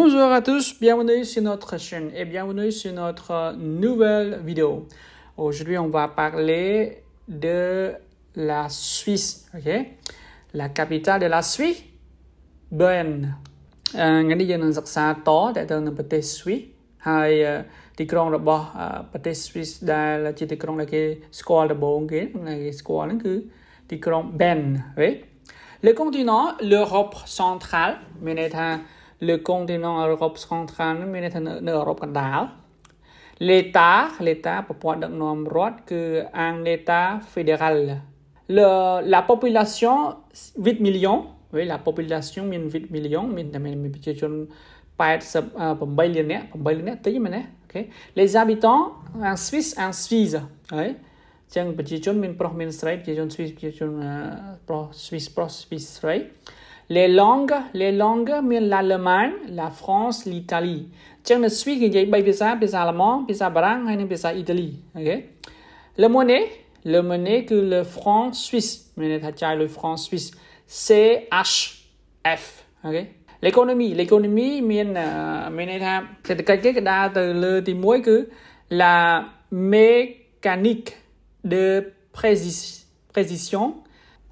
Bonjour à tous, bienvenue sur notre chaîne et bienvenue sur notre euh, nouvelle vidéo. Aujourd'hui, on va parler de la Suisse, ok? La capitale de la Suisse, Berne. ថ្ងៃនេះយើងនឹងសិក្សាតទៅទៅនឹងប្រទេសស្វីសហើយទីក្រុងរបស់ប្រទេសស្វីសដែលជាទីក្រុងដែលគេស្គាល់ដំបូងគេគេស្គាល់ហ្នឹងគឺទីក្រុង Bern ហ៎ Le continent l'Europe centrale មានន័យថាលើគង់ទីនងអឺរ៉ុបស្កងខានមានន័យថានៅអឺរ៉ុបកណ្ដាលលេតាលេតាប្រព័ន្ធដឹកនាំរដ្ឋគឺអាងលេតា fédéral le la population 8 million វិញ la population មាន8 million មានតែមានប្រជាជន88លាននាក់8លាននាក់តិចមែនទេអូខេ les habitants en Suisse en Suisse ហើយចឹងប្រជាជនមានប្រុសមានស្រីប្រជាជនស្វីសប្រជាជនប្រុសស្វីសប្រុសស្វីសស្រី les langues, les langues, mais l'allemand, la France, l'Italie. Je ne suis qu'il y a pas besoin, pas allemand, pas brun, et pas italien. Okay? Le monnaie, le monnaie que le franc suisse, monnaie le franc suisse, c'est HF. Okay? L'économie, l'économie, mais euh, c'est quelque chose de le témoin que la mécanique de précision,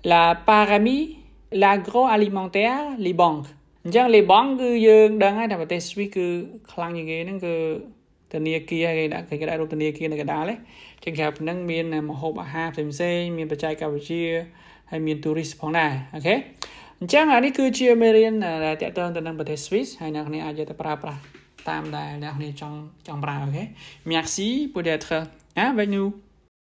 la paramie l'agroalimentaire លីបងអញ្ចឹងលីបងគឺយើងដឹងហើយថាប្រទេសស្វីសគឺខ្លាំងជាងគេហ្នឹងគឺធនាគារគេដាក់គេដាក់រូបធនាគារនៅកដាលហ៎ជាងក្រៅពីហ្នឹងមាន មហូបអាហារផ្សេងផ្សេងមានបច្ចេកវិទ្យាហើយមាន tourist ផងដែរអូខេអញ្ចឹងអានេះគឺជាមេរៀនដែលតាក់ទងទៅនឹងប្រទេសស្វីសហើយអ្នកគ្នាអាចយកទៅប្រើប្រាស់តាមដែលអ្នកគ្នាចង់ចង់ប្រើអូខេ Merci pour d'être hein, avec nous